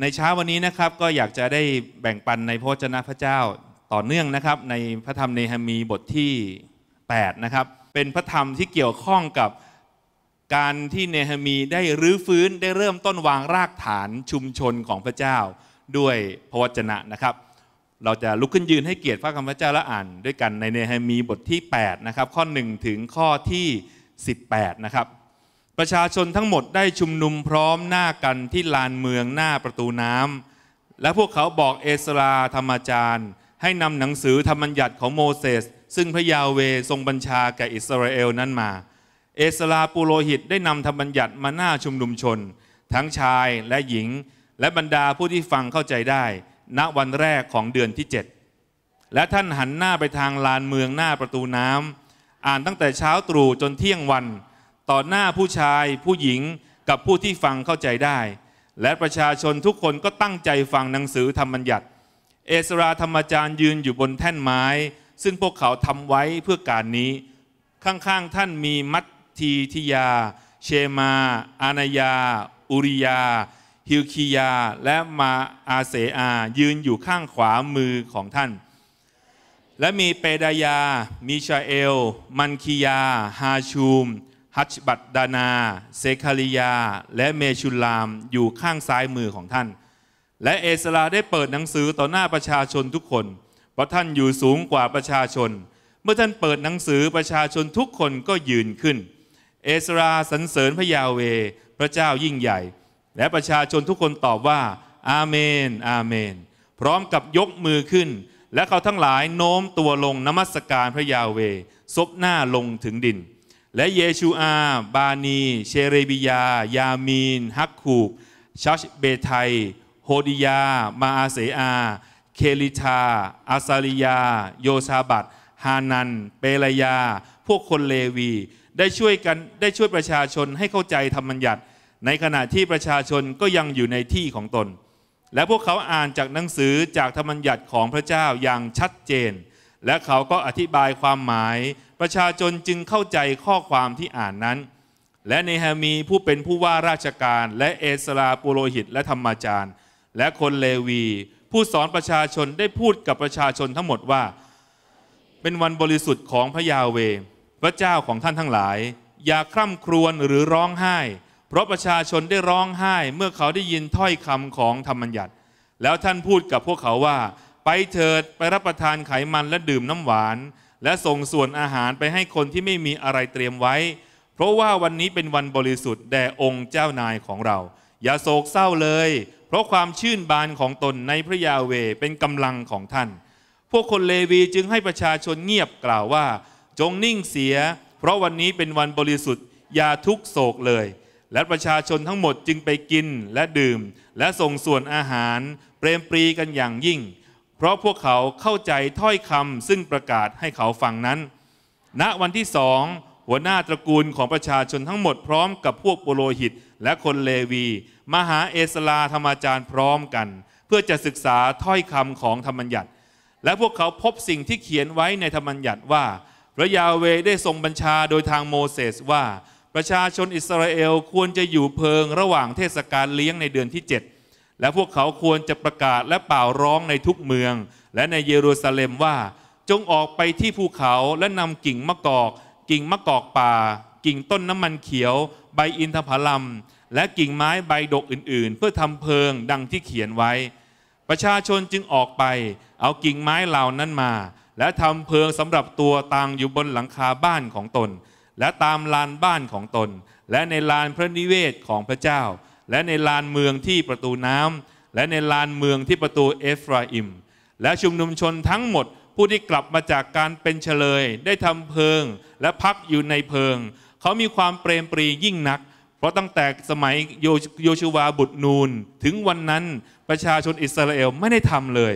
ในเช้าวันนี้นะครับก็อยากจะได้แบ่งปันในพระเจนะพระเจ้าต่อเนื่องนะครับ ในพระธรรมเนหมีบทที่8นะครับเป็นพระธรรมที่เกี่ยวข้องกับการที่เนหมีได้รื้อฟื้นได้เริ่มต้นวางรากฐานชุมชนของพระเจ้าด้วยพระวจนะนะครับ เราจะลุกขึ้นยืนให้เกียรติพระคำพระเจ้าและอ่านด้วยกันในเนหมีบทที่8นะครับข้อ1ถึงข้อที่ 18 นะครับประชาชนทั้งหมดได้ชุมนุมพร้อมหน้ากันที่ลานเมืองหน้าประตูน้ำ และพวกเขาบอกเอสราธรรมจารย์ ให้นำหนังสือธรรมบัญญัติของโมเสสซึ่งพระยาเวทรงบัญชาแก่อิสราเอลนั้นมา เอสราปุโรหิตได้นำธรรมบัญญัติมาหน้าชุมนุมชน ทั้งชายและหญิง และบรรดาผู้ที่ฟังเข้าใจได้ ณวันแรกของเดือนที่7และท่านหันหน้าไปทางลานเมืองหน้าประตูน้ำอ่านตั้งแต่เช้าตรู่จนเที่ยงวันต่อหน้าผู้ชายผู้หญิงกับผู้ที่ฟังเข้าใจได้ และประชาชนทุกคนก็ตั้งใจฟังหนังสือธรรมบัญญัติ เอสราธรรมจารย์ยืนอยู่บนแท่นไม้ ซึ่งพวกเขาทำไว้เพื่อการนี้ ข้างๆ ท่านมีมัตทีทิยา เชมา อานายาอุริยา ฮิลคียา และมาอาเสอา ยืนอยู่ข้างขวามือของท่าน และมีเปดายา มิชาเอล มันคียาฮาชูมัชบัตดานา เซคาริยา และเมชุลามอยู่ข้างซ้ายมือของท่าน และเอสราได้เปิดหนังสือต่อหน้าประชาชนทุกคนเพราะท่านอยู่สูงกว่าประชาชน เมื่อท่านเปิดหนังสือประชาชนทุกคนก็ยืนขึ้น เอสราสรรเสริญพระยาเวพระเจ้ายิ่งใหญ่ และประชาชนทุกคนตอบว่า อาเมน อาเมน พร้อมกับยกมือขึ้นและเขาทั้งหลายโน้มตัวลงนมัสการพระยาเวซบหน้าลงถึงดินและเยชูอา บานี เชเรบิยา ยามีน ฮักคูบชัชเบไทย โฮดิยา มาอาเสอา เคลิทาอาซาลิยา โยซาบัตฮานัน เปรยา พวกคนเลวี ได้ช่วยกันได้ช่วยประชาชนให้เข้าใจธรรมบัญญัติ ในขณะที่ประชาชนก็ยังอยู่ในที่ของตน และพวกเขาอ่านจากหนังสือจากธรรมบัญญัติของพระเจ้าอย่างชัดเจนและเขาก็อธิบายความหมายประชาชนจึงเข้าใจข้อความที่อ่านนั้น และเนฮามีผู้เป็นผู้ว่าราชการ และเอสราปุโรหิตและธรรมาจารย์ และคนเลวี ผู้สอนประชาชนได้พูดกับประชาชนทั้งหมดว่า เป็นวันบริสุทธิ์ของพระยาเวพระเจ้าของท่านทั้งหลาย อย่าคร่ำครวญหรือร้องไห้ เพราะประชาชนได้ร้องไห้ เมื่อเขาได้ยินถ้อยคำของธรรมัญญัติ แล้วท่านพูดกับพวกเขาว่าไปเถิดไปรับประทานไขมันและดื่มน้ำหวาน และส่งส่วนอาหารไปให้คนที่ไม่มีอะไรเตรียมไว้ เพราะว่าวันนี้เป็นวันบริสุทธิ์แด่องค์เจ้านายของเรา อย่าโศกเศร้าเลย เพราะความชื่นบานของตนในพระยาเวเป็นกำลังของท่าน พวกคนเลวีจึงให้ประชาชนเงียบกล่าวว่า จงนิ่งเสีย เพราะวันนี้เป็นวันบริสุทธิ์อย่าทุกโศกเลย และประชาชนทั้งหมดจึงไปกินและดื่ม และส่งส่วนอาหาร เปรมปรีกันอย่างยิ่งเพราะพวกเขาเข้าใจถ้อยคำซึ่งประกาศให้เขาฟังนั้น ณ วันที่สองหัวหน้าตระกูลของประชาชนทั้งหมดพร้อมกับพวกปุโรหิตและคนเลวี มหาเอสลาธรรมาจารย์พร้อมกัน เพื่อจะศึกษาถ้อยคำของธรรมัญญัติ และพวกเขาพบสิ่งที่เขียนไว้ในธรรมัญญัติว่า พระยาเวได้ทรงบัญชาโดยทางโมเสสว่า ประชาชนอิสราเอลควรจะอยู่เพิงระหว่างเทศกาลเลี้ยงในเดือนที่เจ็ดและพวกเขาควรจะประกาศและเป่าร้องในทุกเมือง และในเยรูซาเล็มว่า จงออกไปที่ภูเขาและนำกิ่งมะกอก กิ่งมะกอกป่า กิ่งต้นน้ำมันเขียว ใบอินทผลัม และกิ่งไม้ใบดกอื่นๆ เพื่อทำเพลิงดังที่เขียนไว้ ประชาชนจึงออกไป เอากิ่งไม้เหล่านั้นมา และทำเพลิงสำหรับตัวตางอยู่บนหลังคาบ้านของตน และตามลานบ้านของตน และในลานพระนิเวศของพระเจ้าและในลานเมืองที่ประตูน้ำ และในลานเมืองที่ประตูเอฟราอิม และชุมนุมชนทั้งหมด ผู้ที่กลับมาจากการเป็นเฉลย ได้ทำเพิงและพักอยู่ในเพิงเขามีความเปรมปรียิ่งนัก เพราะตั้งแต่สมัยโยชูวาบุตรนูน ถึงวันนั้นประชาชนอิสราเอลไม่ได้ทำเลย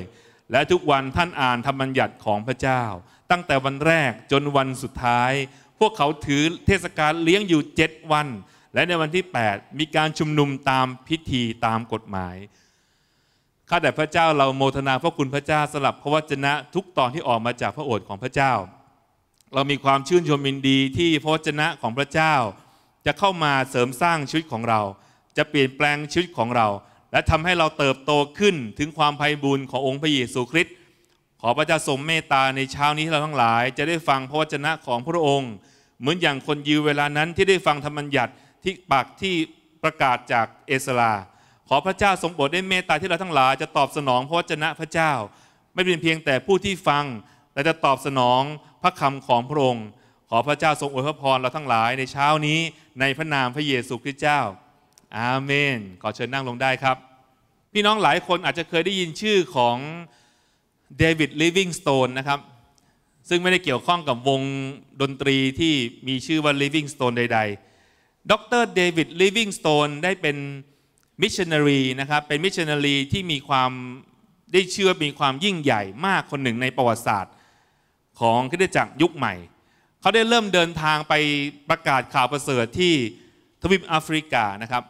และทุกวันท่านอ่านธรรมบัญญัติของพระเจ้า ตั้งแต่วันแรกจนวันสุดท้าย พวกเขาถือเทศกาลเลี้ยงอยู่เจ็ดวันและในวันที่ 8 มีการชุมนุมตามพิธีตามกฎหมายข้าแต่พระเจ้าเราโมทนาพระคุณพระเจ้าสลับพระวจนะทุกตอนที่ออกมาจากพระโอษฐ์ของพระเจ้า เรามีความชื่นชมยินดีที่พระวจนะของพระเจ้า จะเข้ามาเสริมสร้างชีวิตของเรา จะเปลี่ยนแปลงชีวิตของเรา และทำให้เราเติบโตขึ้นถึงความไพ่บุญขององค์พระเยซูคริสต์ขอพระเจ้าทรงเมตตาในเช้านี้ที่เราทั้งหลาย จะได้ฟังพระวจนะของพระองค์ เหมือนอย่างคนยิวเวลานั้นที่ได้ฟังธรรมบัญญัติที่ปากที่ประกาศจากเอสลาขอพระเจ้าทรงโปรดได้เมตตาที่เราทั้งหลายจะตอบสนองพระวจนะพระเจ้า ไม่เป็นเพียงแต่ผู้ที่ฟังแต่จะตอบสนองพระคำของพระองค์ขอพระเจ้าทรงอวยพรเราทั้งหลายในเช้านี้ในพระนามพระเยซูคริสต์เจ้า อาเมนขอเชิญนั่งลงได้ครับ พี่น้องหลายคนอาจจะเคยได้ยินชื่อของเดวิดลิฟวิงสโตนนะครับซึ่งไม่ได้เกี่ยวข้องกับวงดนตรีที่มีชื่อว่าลิฟวิงสโตนใดๆดรเดวิดลิฟวิงสโตนได้เป็นมิชชันนารีนะครับ เป็นมิชชันนารีที่มีความได้เชื่อมีความยิ่งใหญ่มากคนหนึ่งในประวัติศาสตร์ของคริสตจักรยุคใหม่ เขาได้เริ่มเดินทางไปประกาศข่าวประเสริฐที่ทวีปแอฟริกานะครับ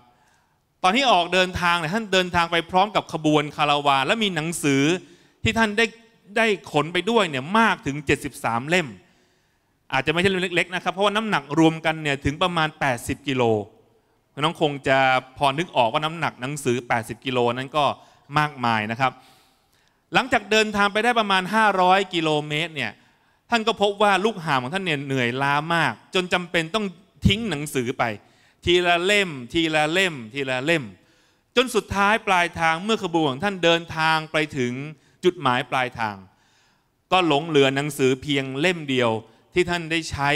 ตอนที่ออกเดินทางเนี่ยท่านเดินทางไปพร้อมกับขบวนคาราวานและมีหนังสือที่ท่านได้ได้ขนไปด้วยเนี่ยมากถึง 73 เล่มอาจจะไม่ใช่เรื่องเล็กๆ นะครับ เพราะว่าน้ำหนักรวมกันเนี่ยถึงประมาณ 80 กิโลน้องคงจะพอนึกออกว่าน้ำหนักหนังสือ 80 กิโลนั้นก็มากมายนะครับ หลังจากเดินทางไปได้ประมาณ 500 กิโลเมตรเนี่ย ท่านก็พบว่าลูกหาของท่านเนี่ยเหนื่อยล้ามาก จนจำเป็นต้องทิ้งหนังสือไป ทีละเล่ม ทีละเล่ม ทีละเล่ม จนสุดท้ายปลายทางเมื่อขบวนของท่านเดินทางไปถึงจุดหมายปลายทาง ก็หลงเหลือหนังสือเพียงเล่มเดียวที่ท่านได้ใช้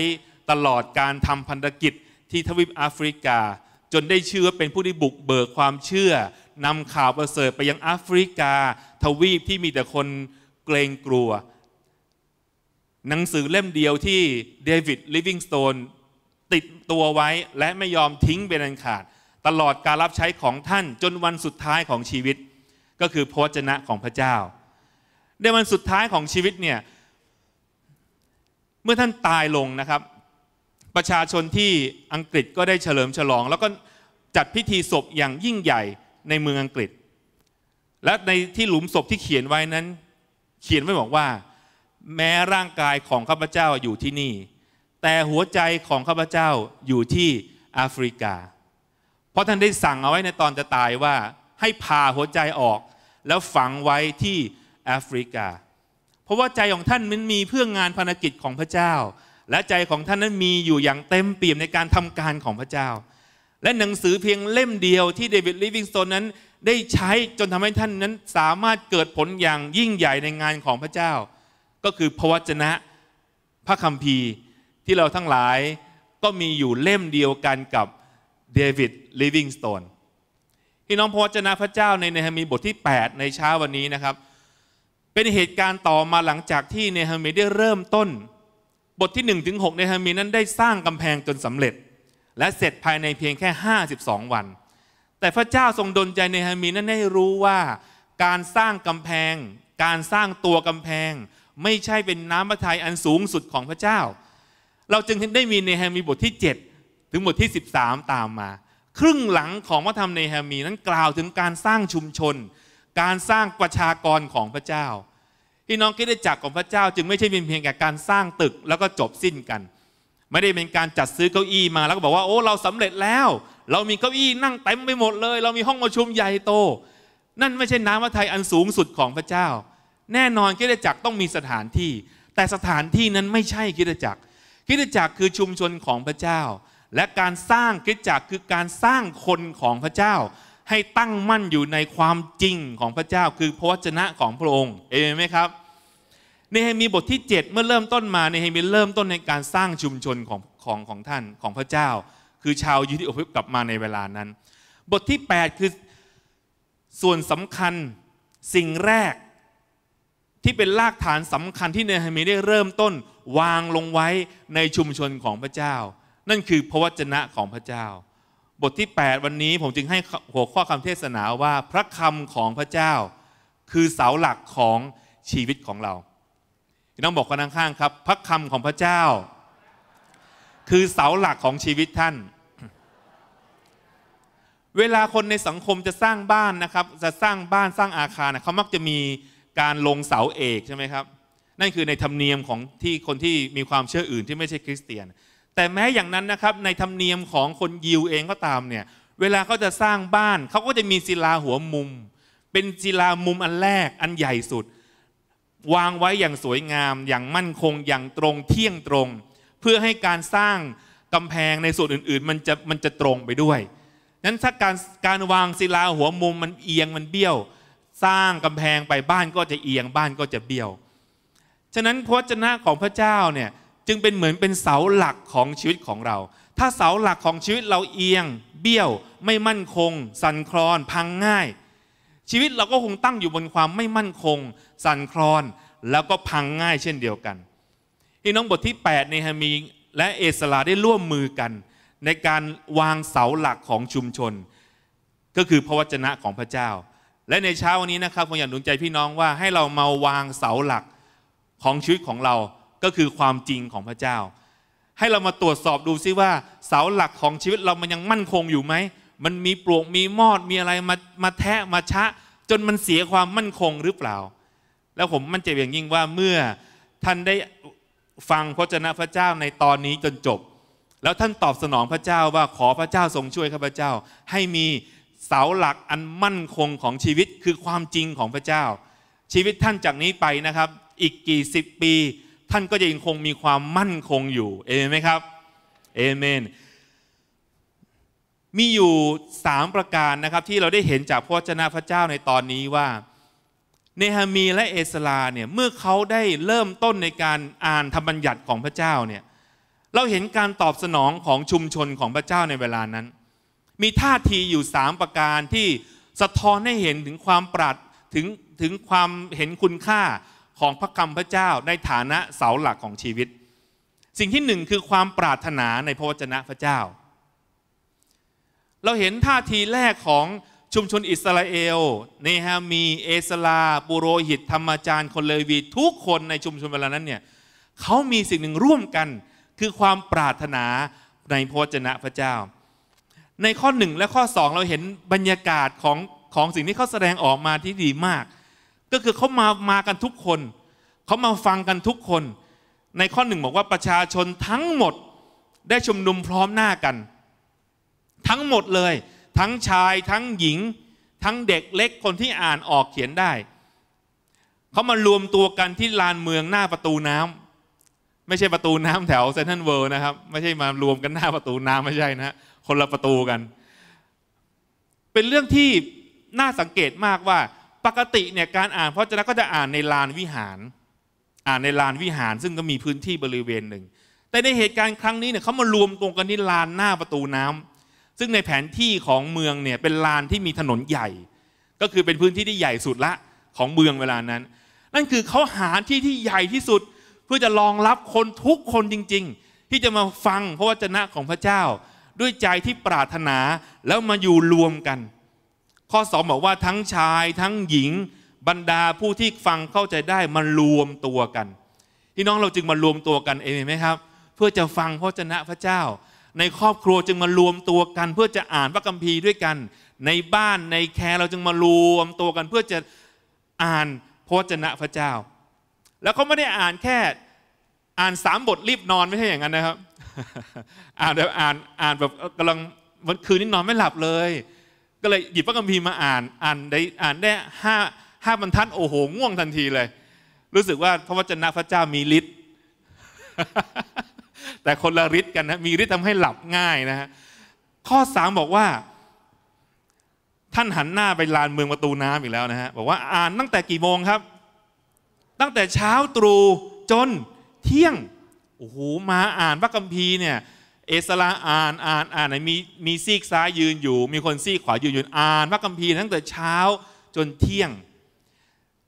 ตลอดการทำพันธกิจที่ทวีปแอฟริกา จนได้ชื่อว่าเป็นผู้ที่บุกเบิกความเชื่อนำข่าวประเสริฐไปยังแอฟริกา ทวีปที่มีแต่คนเกรงกลัว หนังสือเล่มเดียวที่เดวิดลิฟวิงสโตนติดตัวไว้และไม่ยอมทิ้งเป็นอันขาด ตลอดการรับใช้ของท่านจนวันสุดท้ายของชีวิต ก็คือพระจนะของพระเจ้า ในวันสุดท้ายของชีวิตเนี่ยเมื่อท่านตายลงนะครับ ประชาชนที่อังกฤษก็ได้เฉลิมฉลอง แล้วก็จัดพิธีศพอย่างยิ่งใหญ่ในเมืองอังกฤษ และในที่หลุมศพที่เขียนไว้นั้น เขียนไว้บอกว่าแม้ร่างกายของข้าพเจ้าอยู่ที่นี่ แต่หัวใจของข้าพเจ้าอยู่ที่แอฟริกา เพราะท่านได้สั่งเอาไว้ในตอนจะตายว่าให้พาหัวใจออกแล้วฝังไว้ที่แอฟริกาเพราะว่าใจของท่านมันมีเพื่องานภารกิจของพระเจ้า และใจของท่านนั้นมีอยู่อย่างเต็มเปี่ยมในการทำการของพระเจ้า และหนังสือเพียงเล่มเดียวที่เดวิดลิฟวิงสโตนนั้นได้ใช้จนทำให้ท่านนั้นสามารถเกิดผลอย่างยิ่งใหญ่ในงานของพระเจ้า ก็คือพระวจนะพระคัมภีร์ที่เราทั้งหลายก็มีอยู่เล่มเดียวกันกับเดวิดลิฟวิงสโตนพี่น้องพระวจนะพระเจ้าในเนหมีบทที่ 8 ในเช้าวันนี้นะครับเป็นเหตุการณ์ต่อมาหลังจากที่เนฮามีได้เริ่มต้น บทที่1นถึงหเนฮามีนั้นได้สร้างกำแพงจนสำเร็จ และเสร็จภายในเพียงแค่ 52 วัน แต่พระเจ้าทรงดลใจเนฮามีนั้นให้รู้ว่าการสร้างกำแพง การสร้างตัวกำแพง ไม่ใช่เป็นน้ำพระทัยอันสูงสุดของพระเจ้า เราจึงได้มีเนฮามีบทที่ 7 ถึงบทที่ 13 ตามมา ครึ่งหลังของพระธรรมเนฮามีนั้นกล่าวถึงการสร้างชุมชนการสร้างประชากรของพระเจ้าพี่น้องคิดได้จักของพระเจ้า จึงไม่ใช่เป็นเพียงแค่การสร้างตึกแล้วก็จบสิ้นกัน ไม่ได้เป็นการจัดซื้อเก้าอี้มาแล้วก็บอกว่าโอ้เราสำเร็จแล้ว เรามีเก้าอี้นั่งเต็มไปหมดเลย เรามีห้องประชุมใหญ่โตนั่นไม่ใช่น้ำพระทัยอันสูงสุดของพระเจ้า แน่นอนคิดได้จักต้องมีสถานที่ แต่สถานที่นั้นไม่ใช่คิดได้จักคิดได้จักคือชุมชนของพระเจ้า และการสร้างคิดจักคือการสร้างคนของพระเจ้าให้ตั้งมั่นอยู่ในความจริงของพระเจ้าคือพระวจนะของพระองค์ เอเมนไหมครับเนเฮมีบทที่ 7 เมื่อเริ่มต้นมาเนเฮมีเริ่มต้นในการสร้างชุมชนของของของท่านของพระเจ้า คือชาวยูที่อพยพกลับมาในเวลานั้น บทที่8คือส่วนสำคัญสิ่งแรกที่เป็นรากฐานสำคัญที่เนเฮมีได้เริ่มต้นวางลงไว้ในชุมชนของพระเจ้านั่นคือพระวจนะของพระเจ้าบทที่ 8 วันนี้ผมจึงให้หัวข้อคำเทศนาว่าพระคำของพระเจ้า คือเสาหลักของชีวิตของเราพี่น้องบอกกันข้างๆครับ พระคำของพระเจ้า คือเสาหลักของชีวิตท่าน เวลาคนในสังคมจะสร้างบ้านนะครับจะสร้างบ้านสร้างอาคารนะเขามักจะมีการลงเสาเอกใช่ไหมครับนั่นคือในธรรมเนียมของที่คนที่มีความเชื่ออื่นที่ไม่ใช่คริสเตียนแต่แม้อย่างนั้นนะครับในธรรมเนียมของคนยิวเองก็ตามเนี่ยเวลาเขาจะสร้างบ้าน เขาก็จะมีศิลาหัวมุม เป็นศิลามุมอันแรกอันใหญ่สุด วางไว้อย่างสวยงามอย่างมั่นคงอย่างตรงเที่ยงตรง เพื่อให้การสร้างกำแพงในส่วนอื่นๆมันจะมันจะตรงไปด้วยนั้นถ้าการการวางศิลาหัวมุมมันเอียงมันเบี้ยว สร้างกำแพงไปบ้านก็จะเอียงบ้านก็จะเบี้ยว ฉะนั้นพระเจ้าของพระเจ้าเนี่ยจึงเป็นเหมือนเป็นเสาหลักของชีวิตของเรา ถ้าเสาหลักของชีวิตเราเอียง เบี้ยวไม่มั่นคง สั่นคลอน พังง่าย ชีวิตเราก็คงตั้งอยู่บนความไม่มั่นคง สั่นคลอน แล้วก็พังง่ายเช่นเดียวกันพี่น้องบทที่8เนฮามีและเอสลาได้ร่วมมือกัน ในการวางเสาหลักของชุมชน ก็คือพระวจนะของพระเจ้า และในเช้าวันนี้นะครับผมอยากหนุนใจพี่น้องว่าให้เรามาวางเสาหลักของชีวิตของเราก็คือความจริงของพระเจ้า ให้เรามาตรวจสอบดูซิว่า เสาหลักของชีวิตเรามันยังมั่นคงอยู่ไหม มันมีปลวกมีมอดมีอะไรมามาแทะมาชะ จนมันเสียความมั่นคงหรือเปล่า แล้วผมมั่นใจอย่างยิ่งว่าเมื่อท่านได้ฟังพระเจ้าพระเจ้าในตอนนี้จนจบ แล้วท่านตอบสนองพระเจ้าว่าขอพระเจ้าทรงช่วยข้าพเจ้า ให้มีเสาหลักอันมั่นคงของชีวิตคือความจริงของพระเจ้า ชีวิตท่านจากนี้ไปนะครับ อีกกี่สิบปีท่านก็จะยังคงมีความมั่นคงอยู่เอเมนไหมครับเอเมน มีอยู่ 3 ประการนะครับที่เราได้เห็นจากพระเจ้าพระเจ้าในตอนนี้ว่าเนฮามีและเอสลาเนี่ยเมื่อเขาได้เริ่มต้นในการอ่านธรรมบัญญัติของพระเจ้าเนี่ยเราเห็นการตอบสนองของชุมชนของพระเจ้าในเวลานั้น มีท่าทีอยู่ 3 ประการที่สะท้อนให้เห็นถึงความปรัดถึงถึงความเห็นคุณค่าของพระคำพระเจ้าในฐานะเสาหลักของชีวิต สิ่งที่หนึ่งคือความปรารถนาในพระวจนะพระเจ้า เราเห็นท่าทีแรกของชุมชนอิสราเอลเนฮามีเอสลาบุโรหิต ธรรมจารย์คนเลวีทุกคนในชุมชนเวลานั้นเนี่ยเขามีสิ่งหนึ่งร่วมกันคือความปรารถนาในพระวจนะพระเจ้า ในข้อหนึ่งและข้อสองเราเห็นบรรยากาศของของสิ่งที่เขาแสดงออกมาที่ดีมากก็คือเขามามากันทุกคน เขามาฟังกันทุกคน ในข้อหนึ่งบอกว่าประชาชนทั้งหมดได้ชุมนุมพร้อมหน้ากัน ทั้งหมดเลย ทั้งชายทั้งหญิง ทั้งเด็กเล็กคนที่อ่านออกเขียนได้ เขามารวมตัวกันที่ลานเมืองหน้าประตูน้ำไม่ใช่ประตูน้ำแถวเซนทันเวิร์นะครับ ไม่ใช่มารวมกันหน้าประตูน้ำไม่ใช่นะคนละประตูกัน เป็นเรื่องที่น่าสังเกตมากว่าปกติเนี่ยการอ่านพระเจนะก็จะอ่านในลานวิหาร อ่านในลานวิหาร ซึ่งก็มีพื้นที่บริเวณหนึ่งแต่ในเหตุการณ์ครั้งนี้เนี่ยเขามารวมตัวกันที่ลานหน้าประตูน้ำ ซึ่งในแผนที่ของเมืองเนี่ยเป็นลานที่มีถนนใหญ่ ก็คือเป็นพื้นที่ที่ใหญ่สุดละของเมืองเวลานั้น นั่นคือเขาหาที่ที่ใหญ่ที่สุดเพื่อจะรองรับคนทุกคนจริง ๆ ที่จะมาฟังพระวจนะของพระเจ้า ด้วยใจที่ปรารถนาแล้วมาอยู่รวมกันข้อสองบอกว่าทั้งชายทั้งหญิงบรรดาผู้ที่ฟังเข้าใจได้มันรวมตัวกันพี่น้องเราจึงมารวมตัวกันเองไหมครับ เพื่อจะฟังพระชนะพระเจ้า ในครอบครัวจึงมารวมตัวกัน เพื่อจะอ่านพระคัมภีร์ด้วยกัน ในบ้านในแคร์เราจึงมารวมตัวกัน เพื่อจะอ่านพระชนะพระเจ้า แล้วเขาไม่ได้อ่านแค่อ่านสามบทรีบนอนไม่ใช่อย่างนั้นนะครับอ่านแบบอ่านอ่านแบบกำลังวันคืนนี้นอนไม่หลับเลยก็เลยหยิบพระคัมภีร์มาอ่าน อ่านได้ อ่านได้ห้าห้าบรรทัดโอ้โหง่วงทันทีเลย รู้สึกว่าพระวจนะพระเจ้ามีฤทธิ์ แต่คนละฤทธิ์กันนะ มีฤทธิ์ทำให้หลับง่ายนะฮะ ข้อสามบอกว่า ท่านหันหน้าไปลานเมืองประตูน้ำอีกแล้วนะฮะ บอกว่าอ่านตั้งแต่กี่โมงครับ ตั้งแต่เช้าตรู่จนเที่ยง โอ้โหมาอ่านพระคัมภีร์เนี่ยเอสราอ่านอ่านอ่านมีมีซีกซ้ายยืนอยู่มีคนซีกขวายืนอยู่อ่านพระคัมภีร์ตั้งแต่เช้าจนเที่ยง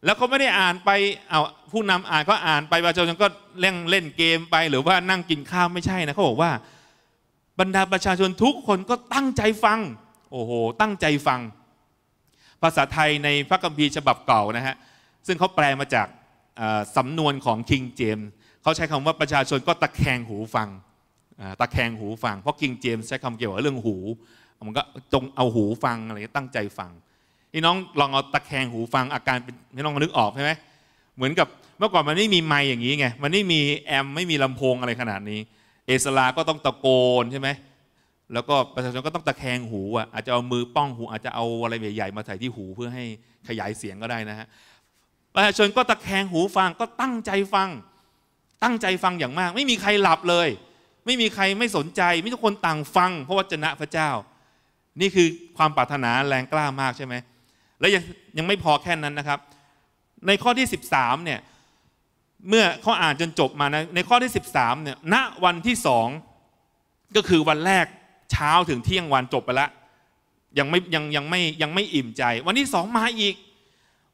แล้วเขาไม่ได้อ่านไปเอาผู้นำอ่านก็อ่านไปประชาชนก็เล่นเล่นเกมไปหรือว่านั่งกินข้าวไม่ใช่นะเขาบอกว่า บรรดาประชาชนทุกคนก็ตั้งใจฟังโอ้โหตั้งใจฟัง ภาษาไทยในพระคัมภีร์ฉบับเก่านะฮะซึ่งเขาแปลมาจากสำนวนของคิงเจมส์เขาใช้คำว่าประชาชนก็ตะแคงหูฟังตะแคงหูฟังเพราะกิงเจมส์ใช้คำเกี่ยวกับเรื่องหูมันก็จงเอาหูฟังอะไรตั้งใจฟังพี่น้องลองเอาตะแคงหูฟังอาการเป็นพี่น้องนึกออกใช่ไหมเหมือนกับ เมื่อก่อนมันไม่มีไมค์อย่างนี้ไงมันไม่มีแอมไม่มีลำโพงอะไรขนาดนี้ เอสลาก็ต้องตะโกนใช่ไหมแล้วก็ประชาชนก็ต้องตะแคงหูอ่ะอาจจะเอามือป้องหูอาจจะเอาอะไรใหญ่ๆมาใส่ที่หูเพื่อให้ขยายเสียงก็ได้นะฮะประชาชนก็ตะแคงหูฟังก็ตั้งใจฟัง ตั้งใจฟังอย่างมาก ไม่มีใครหลับเลยไม่มีใครไม่สนใจไม่ทุกคนต่างฟังพระวจนะพระเจ้า นี่คือความปรารถนาแรงกล้ามากใช่ไหม และยังยังไม่พอแค่นั้นนะครับ ในข้อที่ 13เนี่ยเมื่อเขาอ่านจนจบมานะในข้อที่ 13 เนี่ยณวันที่สองก็คือวันแรกเช้าถึงเที่ยงวันจบไปละยังไม่ยังยังไม่ยังไม่อิ่มใจ วันที่สองมาอีก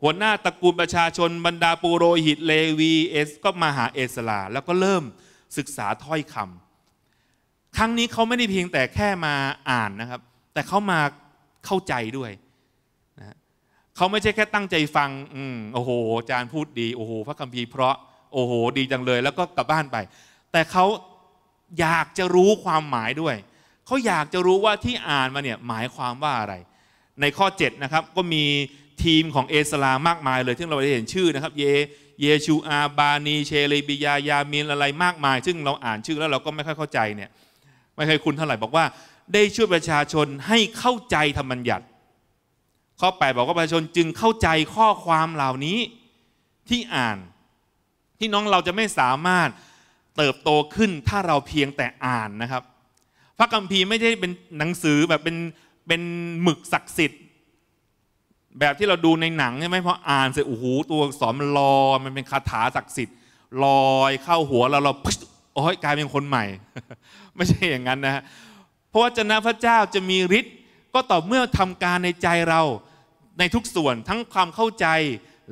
หัวหน้าตระกูลประชาชนบรรดาปูโรหิตเลวีเอส ก็มาหาเอสลาแล้วก็เริ่มศึกษาถ้อยคำครั้งนี้เขาไม่ได้เพียงแต่แค่มาอ่านนะครับ แต่เขามาเข้าใจด้วยนะเขาไม่ใช่แค่ตั้งใจฟัง อืมโอ้โห อาจารย์พูดดี โอ้โหพระคัมภีร์เพราะ โอ้โห ดีจังเลย แล้วก็กลับบ้านไป แต่เขาอยากจะรู้ความหมายด้วย เขาอยากจะรู้ว่าที่อ่านมาเนี่ยหมายความว่าอะไร ในข้อ7นะครับ ก็มีทีมของเอสลามากมายเลยที่เราได้เห็นชื่อนะครับ เย เยชูอาบานีเชเลบิยา ยามินอะไรมากมาย ซึ่งเราอ่านชื่อแล้วเราก็ไม่ค่อยเข้าใจเนี่ยไม่ใคยคุณเท่าไหร่บอกว่าได้ช่วยประชาชนให้เข้าใจธรรมบัญญัติข้อ8บอกว่าประชาชนจึงเข้าใจข้อความเหล่านี้ที่อ่าน ที่น้องเราจะไม่สามารถเติบโตขึ้นถ้าเราเพียงแต่อ่านนะครับ พระคัมภีร์ไม่ใช่เป็นหนังสือแบบเป็น เป็นหมึกศักดิ์สิทธิ์แบบที่เราดูในหนังใช่ไหมพออ่าน เสร็จโอ้โหตัวอักษรมลอยมันเป็นคาถาศักดิ์สิทธิ์ ลอยเข้าหัวเราเราโอ้ยกลายเป็นคนใหม่ไม่ใช่อย่างนั้นนะฮะเพราะวจนะพระเจ้าจะมีฤทธิ์ก็ต่อเมื่อทำการในใจเราในทุกส่วนทั้งความเข้าใจ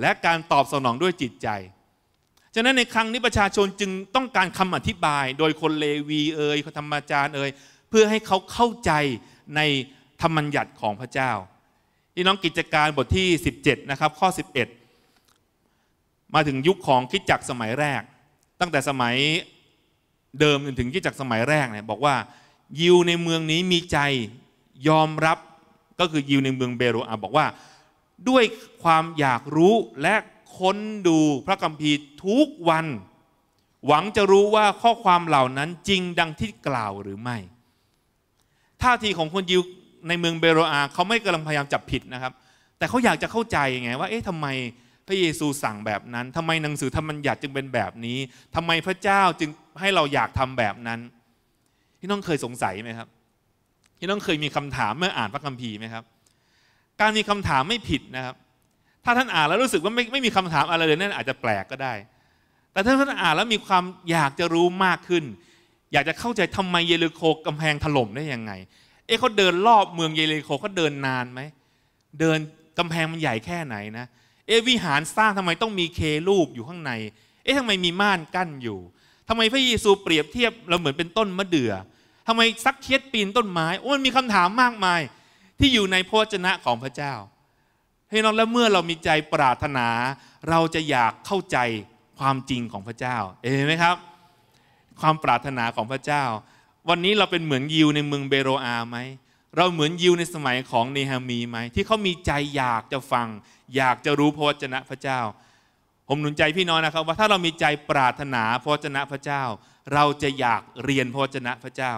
และการตอบสนองด้วยจิตใจ ฉะนั้นในครั้งนี้ ประชาชนจึงต้องการคำอธิบาย โดยคนเลวีเอ่ยธรรมจารย์เอ่ยเพื่อให้เขาเข้าใจในธรรมัญญัติของพระเจ้าพี่น้องกิจการบทที่ 17 นะครับข้อ 11 มาถึงยุคของคิดจักสมัยแรก ตั้งแต่สมัยเดิมจนถึงที่จาก สมัยแรกเนี่ยบอกว่ายิวในเมืองนี้มีใจยอมรับก็คือ ยิวในเมืองเบโรอา บอกว่าด้วยความอยากรู้และค้นดูพระคัมภีร์ทุกวัน หวังจะรู้ว่าข้อความเหล่านั้นจริงดังที่กล่าวหรือไม่ท่าทีของคนยิวในเมืองเบโรอาเขาไม่กำลังพยายามจับผิดนะครับ แต่เขาอยากจะเข้าใจไงว่าเอ๊ะทำไมพระเยซูสั่งแบบนั้น ทำไมหนังสือธรรมบัญญัติจึงเป็นแบบนี้ทำไมพระเจ้าจึงให้เราอยากทำแบบนั้นพี่น้องเคยสงสัยไหมครับพี่น้องเคยมีคำถามเมื่ออ่านพระคัมภีร์ไหมครับการมีคำถามไม่ผิดนะครับ ถ้าท่านอ่านแล้วรู้สึกว่าไม่ไม่มีคำถามอะไรเลยนั่นอาจจะแปลกก็ได้ แต่ถ้าท่านอ่านแล้วมีความอยากจะรู้มากขึ้น อยากจะเข้าใจทำไมเยรูโคกำแพงถล่มได้ยังไง เอ๊ะเขาเดินรอบเมืองเยรูโคเขาเดินนานไหมเดินกำแพงมันใหญ่แค่ไหนนะ เอ๊ะวิหารสร้างทำไมต้องมีเครูปอยู่ข้างใน เอ๊ะทำไมมีม่านกั้นอยู่ทำไมพระเยซูเปรียบเทียบเราเหมือนเป็นต้นมะเดือ่อทำไมซักเคียดปีนต้นไม้ โอ้มันมีคำถามมากมายที่อยู่ในพระวจนะของพระเจ้า ให้น้องแล้วเมื่อเรามีใจปรารถนา เราจะอยากเข้าใจความจริงของพระเจ้าเองนไหมครับ ความปรารถนาของพระเจ้า วันนี้เราเป็นเหมือนยิวในเมืองเบโรอาไหม เราเหมือนยิวในสมัยของเนฮามีไหมที่เขามีใจอยากจะฟัง อยากจะรู้พระวจนะพระเจ้าผมหนุนใจพี่น้องนะครับว่าถ้าเรามีใจปรารถนาพระเจนะพระเจ้า เราจะอยากเรียนพระเจนะพระเจ้า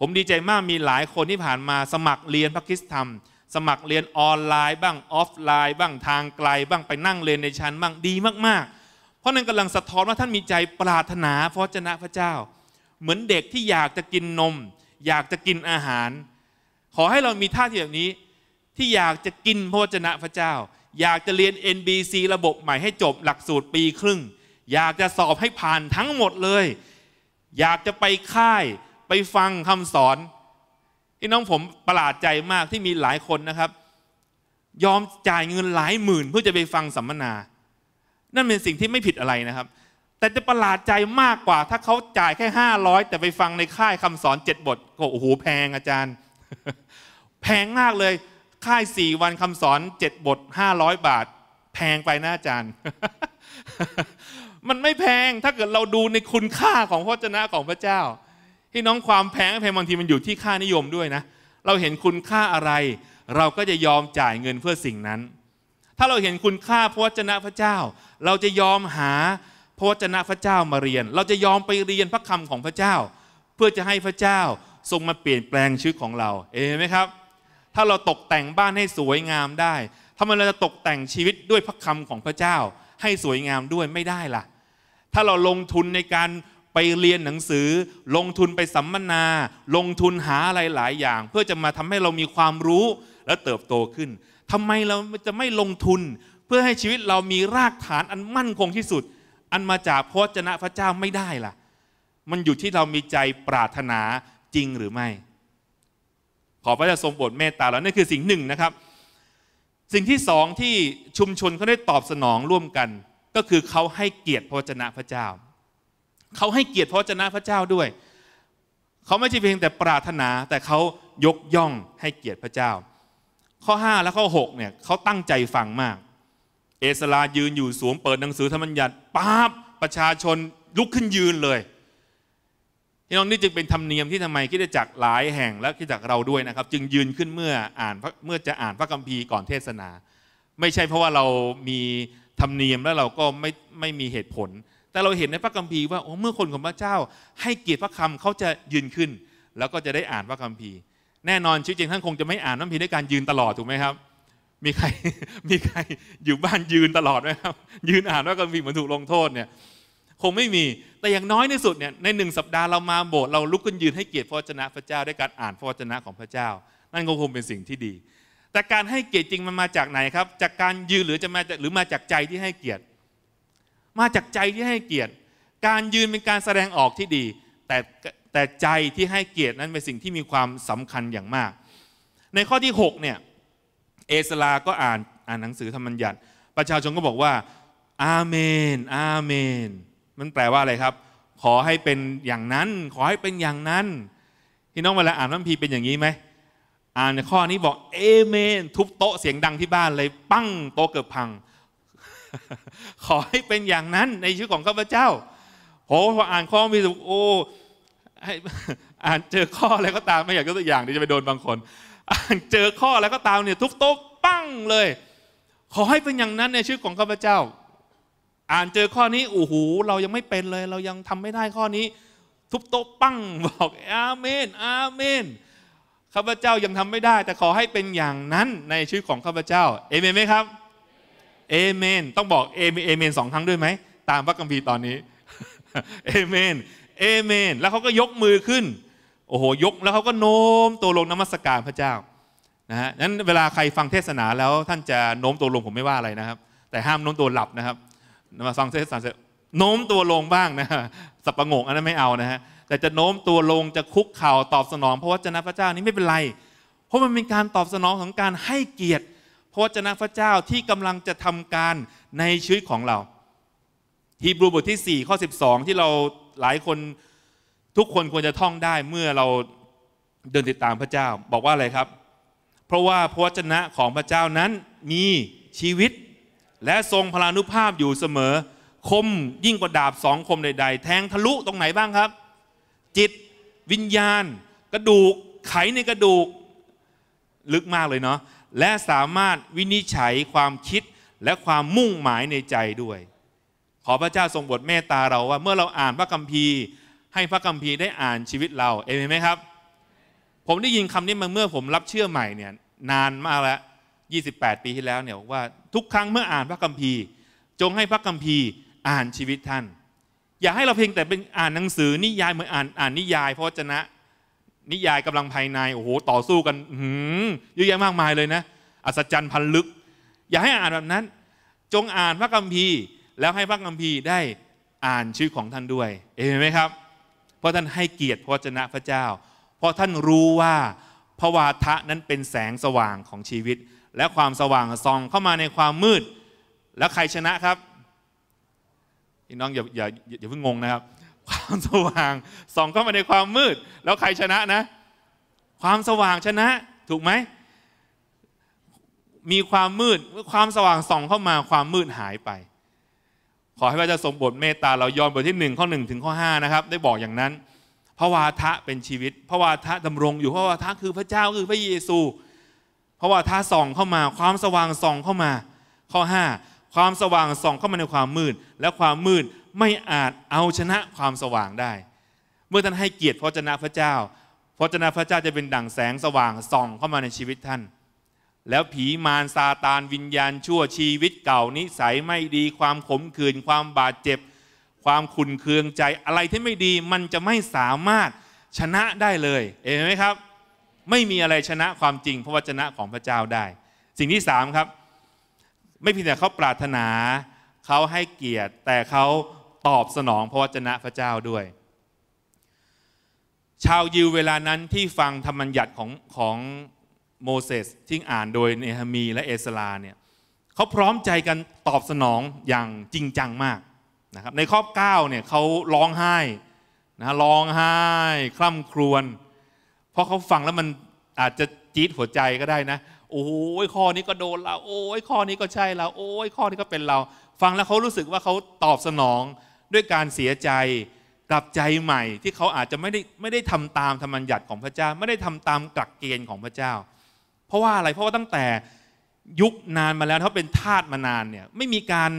ผมดีใจมากมีหลายคนที่ผ่านมาสมัครเรียนพระคิสธรรม สมัครเรียนออนไลน์ บ้างออฟไลน์บ้างทางไกล บ้างไปนั่งเรียนในชั้นบ้างดีมาก ๆ เพราะนั้นกำลังสะท้อนว่า ท่านมีใจปรารถนาพระเจนะพระเจ้า เหมือนเด็กที่อยากจะกินนม อยากจะกินอาหาร ขอให้เรามีท่าทีแบบนี้ที่อยากจะกินพระเจนะพระเจ้าอยากจะเรียน NBC ระบบใหม่ให้จบหลักสูตรปีครึ่ง อยากจะสอบให้ผ่านทั้งหมดเลยอยากจะไปค่ายไปฟังคำสอนพี่น้องผมประหลาดใจมากที่มีหลายคนนะครับ ยอมจ่ายเงินหลายหมื่นเพื่อจะไปฟังสัมมนา นั่นเป็นสิ่งที่ไม่ผิดอะไรนะครับ แต่จะประหลาดใจมากกว่าถ้าเขาจ่ายแค่ห้าร้อยแต่ไปฟังในค่ายคำสอนเจ็ดบทก็โอ้โหแพงอาจารย์ แพงมากเลยค่าย4วันคำสอน 7บท500บาท แพงไปนะอาจารย์ มันไม่แพงถ้าเกิดเราดูในคุณค่าของพระเจ้าของพระเจ้า ที่น้องความแพงแพงบางทีมันอยู่ที่ค่านิยมด้วยนะ เราเห็นคุณค่าอะไร เราก็จะยอมจ่ายเงินเพื่อสิ่งนั้น ถ้าเราเห็นคุณค่าพระวจนะพระเจ้า เราจะยอมหาพระวจนะพระเจ้ามาเรียน เราจะยอมไปเรียนพระคำของพระเจ้า เพื่อจะให้พระเจ้าทรงมาเปลี่ยนแปลงชีวิตของเราเอไหมครับถ้าเราตกแต่งบ้านให้สวยงามได้ทำไมเราจะตกแต่งชีวิตด้วยพระคำของพระเจ้า ให้สวยงามด้วยไม่ได้ล่ะ ถ้าเราลงทุนในการไปเรียนหนังสือ ลงทุนไปสัมมนา ลงทุนหาอะไรหลายอย่าง เพื่อจะมาทำให้เรามีความรู้และเติบโตขึ้น ทำไมเราจะไม่ลงทุน เพื่อให้ชีวิตเรามีรากฐานอันมั่นคงที่สุด อันมาจากพระเจพระเจ้าไม่ได้ล่ะ มันอยู่ที่เรามีใจปรารถนาจริงหรือไม่ขอพระเจ้าทรงโปรดเมตตาเรานั่นคือสิ่งหนึ่งนะครับ สิ่งที่สองที่ชุมชนเขาได้ตอบสนองร่วมกัน ก็คือเขาให้เกียรติพระวจนะพระเจ้าเขาให้เกียรติพระวจนะพระเจ้าด้วยเขาไม่ใช่เพียงแต่ปรารถนาแต่เขายกย่องให้เกียรติพระเจ้า ข้อ5และข้อ6เนี่ยเขาตั้งใจฟังมาก เอสลายืนอยู่สวมเปิดหนังสือธรรมบัญญัติป้าบประชาชนลุกขึ้นยืนเลยพี่น้องนี่จึงเป็นธรรมเนียมที่ทำไมคิดจักหลายแห่งและคิดจักเราด้วยนะครับ จึงยืนขึ้นเมื่ออ่านเมื่อจะอ่านพระคัมภีร์ก่อนเทศนาไม่ใช่เพราะว่าเรามีธรรมเนียมแล้วเราก็ไม่ไม่มีเหตุผล แต่เราเห็นในพระคัมภีร์ว่าโอ้เมื่อคนของพระเจ้าให้เกียรติพระคำเขาจะยืนขึ้น แล้วก็จะได้อ่านพระคัมภีร์แน่นอนชีวิตจริงท่านคงจะไม่อ่านพระคัมภีร์ด้วยการยืนตลอดถูกไหมครับ มีใครมีใครอยู่บ้านยืนตลอดไหมครับ ยืนอ่านพระคัมภีร์เหมือนถูกลงโทษเนี่ยคงไม่มี แต่อย่างน้อยที่สุดเนี่ย ในหนึ่งสัปดาห์เรามาโบสถ์เราลุกขึ้นยืนให้เกียรติพระวจนะพระเจ้าด้วยการอ่านพระวจนะของพระเจ้า นั่นก็คงเป็นสิ่งที่ดี แต่การให้เกียรติจริงมันมาจากไหนครับ จากการยืนหรือจะมาหรือมาจากใจที่ให้เกียรติ มาจากใจที่ให้เกียรติ การยืนเป็นการแสดงออกที่ดี แต่แต่ใจที่ให้เกียรตินั้นเป็นสิ่งที่มีความสำคัญอย่างมาก ในข้อที่ 6เนี่ย เอสลาก็อ่านอ่านหนังสือธรรมัญญัติ ประชาชนก็บอกว่า อาเมน อาเมนมันแปลว่าอะไรครับ ขอให้เป็นอย่างนั้น ขอให้เป็นอย่างนั้น พี่น้องเวลาอ่านพระคัมภีร์เป็นอย่างนี้ไหม อ่านข้อนี้บอกเอเมนทุบโต๊ะเสียงดังที่บ้านเลย ปั้งโต๊ะเกือบพัง ขอให้เป็นอย่างนั้นในชื่อของข้าพเจ้าโ้พออ่านข้อมีสุโอ้อ่านเจอข้ออะไรก็ตามไม่อยากยกตัวอย่างเดี๋ยวจะไปโดนบางคน อ่านเจอข้ออะไรก็ตามเนี่ยทุบโต๊ะปั้งเลย ขอให้เป็นอย่างนั้นในชื่อของข้าพเจ้าอ่านเจอข้อนี้โอ้โหเรายังไม่เป็นเลยเรายังทำไม่ได้ข้อนี้ทุบโต๊ะปั้งบอกอาเมนอาเมนข้าพเจ้ายังทำไม่ได้ แต่ขอให้เป็นอย่างนั้นในชีวิตของข้าพเจ้าเอเมนไหมครับเอเมนต้องบอกเอเอเมนสองครั้งด้วยไหมตามพระคัมภีร์ตอนนี้เอเมนเอเมนแล้วเขาก็ยกมือขึ้น โอ้โหยกแล้วเขาก็โน้ม ตัวลงนมัสการพระเจ้านะฮะนั้นเวลาใครฟังเทศนาแล้วท่านจะโน้มตัวลงผมไม่ว่าอะไรนะครับ แต่ห้ามโน้มตัวหลับนะครับมาฟังเทศสาเสรโน้มตัวลงบ้างนะสับประงกอันนั้นไม่เอานะฮะ แต่จะโน้มตัวลงจะคุกเข่าตอบสนอง พระวจนะพระเจ้านี้ไม่เป็นไร เพราะมันเป็นการตอบสนองของการให้เกียรติพระวจนะพระเจ้าที่กำลังจะทำการในชีวิตของเราฮีบรูบทที่4ข้อ12ที่เราหลายคน ทุกคนควรจะท่องได้เมื่อเราเดินติดตามพระเจ้า บอกว่าอะไรครับ เพราะว่าพระวจนะของพระเจ้านั้นมีชีวิตและทรงพลานุภาพอยู่เสมอ คมยิ่งกว่าดาบสองคมใดๆ แทงทะลุตรงไหนบ้างครับ จิตวิญญาณกระดูก ไขในกระดูก ลึกมากเลยเนาะและสามารถวินิจฉัยความคิดและความมุ่งหมายในใจด้วย ขอพระเจ้าทรงบทเมตตาเราว่าเมื่อเราอ่านพระคัมภีร์ให้พระคัมภีร์ได้อ่านชีวิตเราเอเมนไหมครับ ผมได้ยินคำนี้มาเมื่อ ผมรับเชื่อใหม่เนี่ยนานมากแล้ว 28 ปีที่แล้วเนี่ยว่าทุกครั้งเมื่ออ่านพระคัมภีร์จงให้พระคัมภีร์อ่านชีวิตท่าน อย่าให้เราเพียงแต่เป็นอ่านหนังสือนิยายเหมือนอ่านอ่านนิยายพระจนะ นิยายกำลังภายใน โอ้โหต่อสู้กันหืมเยอะแยะมากมายเลยนะอัศจรรย์พันลึก อย่าให้อ่านแบบนั้น จงอ่านพระคัมภีร์แล้วให้พระคัมภีร์ได้อ่านชื่อของท่านด้วย เห็นไหมครับ เพราะท่านให้เกียรติพระจนะพระเจ้า เพราะท่านรู้ว่าพระวาทะนั้นเป็นแสงสว่างของชีวิตและความสว่างส่องเข้ามาในความมืดแล้วใครชนะครับพี่น้องอย่าอย่าอย่าเพิ่งงงนะครับ ความสว่างส่องเข้ามาในความมืดแล้วใครชนะนะ ความสว่างชนะ ถูกไหม มีความมืดความสว่างส่องเข้ามาความมืดหายไป ขอให้พระเจ้าทรงบทเมตตาเราย้อนบทที่หนึ่งข้อหนึ่งถึงข้อห้านะครับได้บอกอย่างนั้นพระวาทะเป็นชีวิตพระวาทะดำรง อยู่พระวาทะคือพระเจ้าคือพระเยซูเพราะว่าถ้าส่องเข้ามาความสว่างส่องเข้ามา ข้อ 5 ความสว่างส่องเข้ามาในความมืด และความมืดไม่อาจเอาชนะความสว่างได้ เมื่อท่านให้เกียรติพระเจ้าพระเจ้าพระเจ้าพระเจ้าจะเป็นดั่งแสงสว่างส่องเข้ามาในชีวิตท่าน แล้วผีมารซาตานวิญญาณชั่วชีวิตเก่านิสัยไม่ดีความขมขื่นความบาดเจ็บความขุนเคืองใจอะไรที่ไม่ดีมันจะไม่สามารถชนะได้เลยเห็นไหมครับไม่มีอะไรชนะความจริงพระวจนะของพระเจ้าได้ สิ่งที่สามครับ ไม่เพียงแต่เขาปรารถนาเขาให้เกียรติแต่เขาตอบสนองพระวจนะพระเจ้าด้วย ชาวยิวเวลานั้นที่ฟังธรรมัญญัติของของโมเสสที่อ่านโดยเนหมีและเอสลาเนี่ยเขาพร้อมใจกันตอบสนองอย่างจริงจังมากนะครับในข้อ9เนี่ยเขาร้องไห้นะร้องไห้คร่ำครวญเพราะเขาฟังแล้วมันอาจจะจี๊ดหัวใจก็ได้นะ โอ้ยข้อนี้ก็โดนเราโอ้ยข้อนี้ก็ใช่เราโอ้ยข้อนี้ก็เป็นเรา ฟังแล้วเขารู้สึกว่าเขาตอบสนองด้วยการเสียใจกลับใจใหม่ที่เขาอาจจะไม่ได้ไม่ได้ทำตามธรรมัญญัติของพระเจ้าไม่ได้ทำตามกักเกณฑ์ของพระเจ้า เพราะว่าอะไร เพราะว่าตั้งแต่ยุคนานมาแล้วเขาเป็นทาสมานานเนี่ยไม่มีการ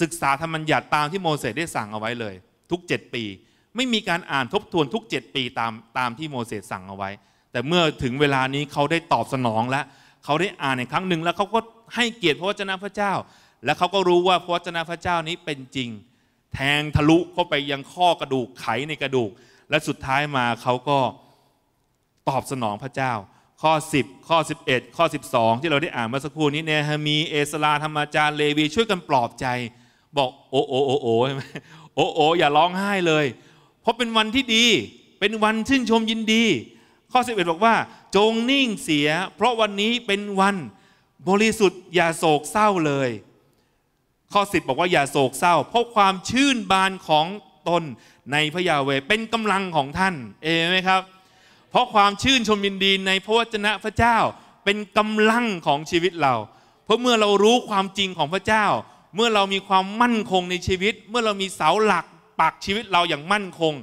ศึกษาธรรมัญญัติตามที่โมเสสได้สั่งเอาไว้เลย ทุกเจ็ดปีไม่มีการอ่านทบทวนทุก7ปีตามตามที่โมเสสสั่งเอาไว้ แต่เมื่อถึงเวลานี้เขาได้ตอบสนองแล้วเขาได้อ่านในครั้งหนึ่งแล้วเขาก็ให้เกียรติพระวจนะพระเจ้า และเขาก็รู้ว่าพระวจนะพระเจ้านี้เป็นจริง แทงทะลุเข้าไปยังข้อกระดูกไขในกระดูก และสุดท้ายมาเขาก็ตอบสนองพระเจ้า ข้อ10ข้อ11 ข้อ 12 ที่เราได้อ่านเมื่อสักครู่นี้เนฮามีเอสลาธรรมจารย์เลวีช่วยกันปลอบใจ บอกโอโอโอโอใช่ไหมโอโออย่าร้องไห้เลยราะเป็นวันที่ดีเป็นวันชื่นชมยินดี ข้อ11บอกว่า จงนิ่งเสีย เพราะวันนี้เป็นวันบริสุทธิ์อย่าโศกเศร้าเลย ข้อสิบบอกว่าอย่าโศกเศร้าเพราะความชื่นบานของตนในพระยาเว เป็นกำลังของท่านเอไหมครับ เพราะความชื่นชมยินดีในพระวจนะพระเจ้าเป็นกำลังของชีวิตเรา เพราะเมื่อเรารู้ความจริงของพระเจ้า เมื่อเรามีความมั่นคงในชีวิตเมื่อเรามีเสาหลักปักชีวิตเราอย่างมั่นคง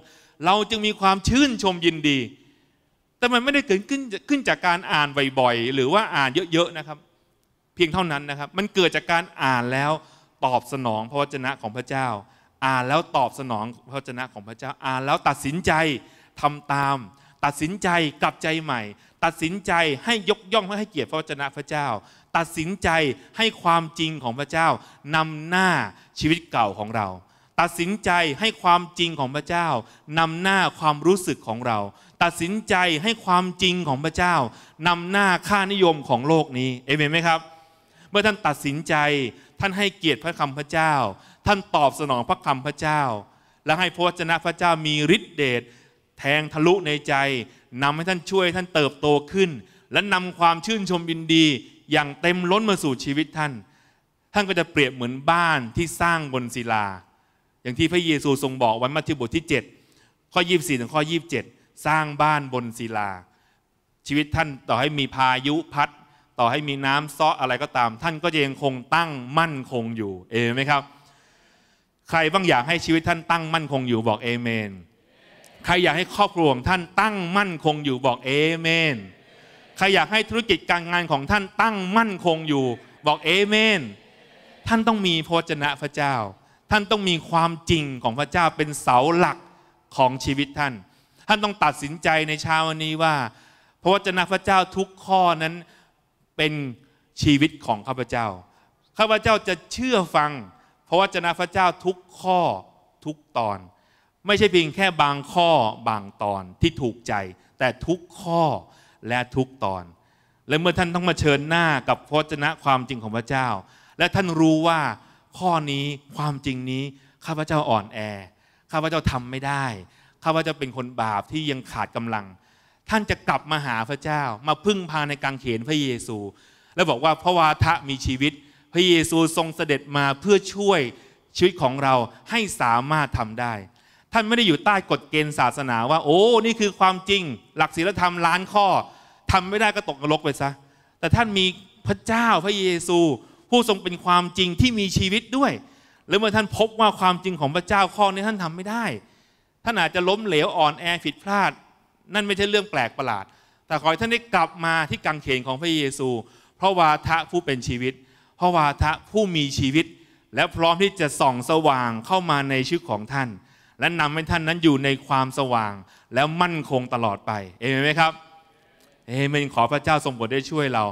เราจึงมีความชื่นชมยินดี แต่มันไม่ได้เกิดขึ้นขึ้นจากการอ่านบ่อยๆหรือว่าอ่านเยอะๆนะครับ เพียงเท่านั้นนะครับ มันเกิดจากการอ่านแล้วตอบสนองพระวจนะของพระเจ้า อ่านแล้วตอบสนองพระวจนะของพระเจ้าอ่าน แล้วตัดสินใจทำตาม ตัดสินใจกลับใจใหม่ ตัดสินใจให้ยกย่องให้เกียรติพระวจนะพระเจ้า ตัดสินใจให้ความจริงของพระเจ้านำหน้าชีวิตเก่าของเราตัดสินใจให้ความจริงของพระเจ้านำหน้าความรู้สึกของเรา ตัดสินใจให้ความจริงของพระเจ้านำหน้าค่านิยมของโลกนี้เอเมนไหมครับเมื่อท่านตัดสินใจท่านให้เกียรติพระคำพระเจ้า ท่านตอบสนองพระคำพระเจ้า และให้พระวจนะพระเจ้ามีฤทธิเดชแทงทะลุในใจนำให้ท่านช่วยท่านเติบโตขึ้น และนำความชื่นชมยินดีอย่างเต็มล้นมาสู่ชีวิตท่าน ท่านก็จะเปรียบเหมือนบ้านที่สร้างบนศิลาอย่างที่พระเยซูทรงบอกวันมัทธิวบทที่ 7 ข้อ 24 ถึงข้อ 27 สร้างบ้านบนศิลา ชีวิตท่านต่อให้มีพายุพัดต่อให้มีน้ำซ้ออะไรก็ตาม ท่านก็ยังคงตั้งมั่นคงอยู่เอเมนไหมครับใครบ้างอยากให้ชีวิตท่านตั้งมั่นคงอยู่บอกเอเมนใครอยากให้ครอบครัวของท่านตั้งมั่นคงอยู่บอกเอเมนใครอยากให้ธุรกิจการงานของท่านตั้งมั่นคงอยู่ บอกเอเมน ท่านต้องมีพระเจ้าท่านต้องมีความจริงของพระเจ้าเป็นเสาหลักของชีวิตท่าน ท่านต้องตัดสินใจในเช้าวันนี้ว่า พระวจนะพระเจ้าทุกข้อนั้นเป็นชีวิตของข้าพเจ้า ข้าพเจ้าจะเชื่อฟัง พระวจนะพระเจ้าทุกข้อทุกตอน ไม่ใช่เพียงแค่บางข้อบางตอนที่ถูกใจแต่ทุกข้อและทุกตอน และเมื่อท่านต้องมาเชิญหน้ากับพระวจนะความจริงของพระเจ้า และท่านรู้ว่าข้อนี้ความจริงนี้ ข้าพเจ้าอ่อนแอข้าพเจ้าทำไม่ได้ ข้าพเจ้าเป็นคนบาปที่ยังขาดกำลัง ท่านจะกลับมาหาพระเจ้ามาพึ่งพาในกางเขนพระเยซูแล้วบอกว่าพระวาทะมีชีวิต พระเยซูทรงเสด็จมาเพื่อช่วยชีวิตของเราให้สามารถทำได้ ท่านไม่ได้อยู่ใต้กฎเกณฑ์ศาสนาว่า โอ้นี่คือความจริงหลักศีลธรรมล้านข้อทำไม่ได้ก็ตกนรกไปซะแต่ท่านมีพระเจ้าพระเยซูผู้ทรงเป็นความจริงที่มีชีวิตด้วย และเมื่อท่านพบว่าความจริงของพระเจ้าข้อนี้ท่านทำไม่ได้ ท่านอาจจะล้มเหลวอ่อนแอผิดพลาด นั่นไม่ใช่เรื่องแปลกประหลาด แต่ขอให้ท่านได้กลับมาที่กังเขนของพระเยซู เพราะวาทะผู้เป็นชีวิต เพราะวาทะผู้มีชีวิต และพร้อมที่จะส่องสว่างเข้ามาในชีวิตของท่าน และนำให้ท่านนั้นอยู่ในความสว่าง แล้วมั่นคงตลอดไป เอเมนไหมครับ เอเมนขอพระเจ้าทรงโปรดได้ช่วยเรา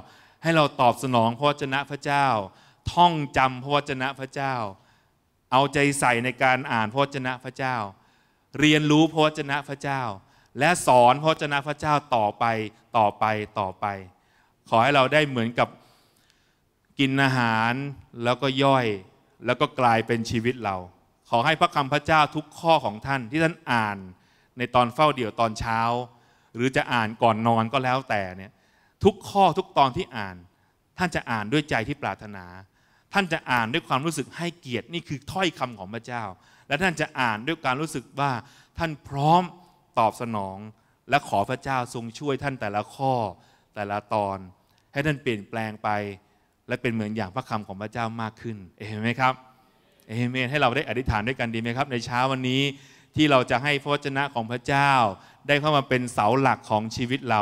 ให้เราตอบสนองพระวจนะพระเจ้า ท่องจำพระวจนะพระเจ้า เอาใจใส่ในการอ่านพระวจนะพระเจ้า เรียนรู้พระวจนะพระเจ้า และสอนพระวจนะพระเจ้าต่อไปต่อไปต่อไป ขอให้เราได้เหมือนกับกินอาหารแล้วก็ย่อยแล้วก็กลายเป็นชีวิตเรา ขอให้พระคำพระเจ้าทุกข้อของท่านที่ท่านอ่านในตอนเฝ้าเดี่ยวตอนเช้า หรือจะอ่านก่อนนอนก็แล้วแต่เนี่ยทุกข้อทุกตอนที่อ่าน ท่านจะอ่านด้วยใจที่ปรารถนา ท่านจะอ่านด้วยความรู้สึกให้เกียรตินี่คือถ้อยคำของพระเจ้า และท่านจะอ่านด้วยการรู้สึกว่าท่านพร้อมตอบสนองและขอพระเจ้าทรงช่วยท่านแต่ละข้อแต่ละตอน ให้ท่านเปลี่ยนแปลงไป และเป็นเหมือนอย่างพระคำของพระเจ้ามากขึ้นเอเมนไหมครับเอเมนให้เราได้อธิษฐานด้วยกันดีไหมครับ ในเช้าวันนี้ที่เราจะให้พระวจนะของพระเจ้า ได้เข้ามาเป็นเสาหลักของชีวิตเรา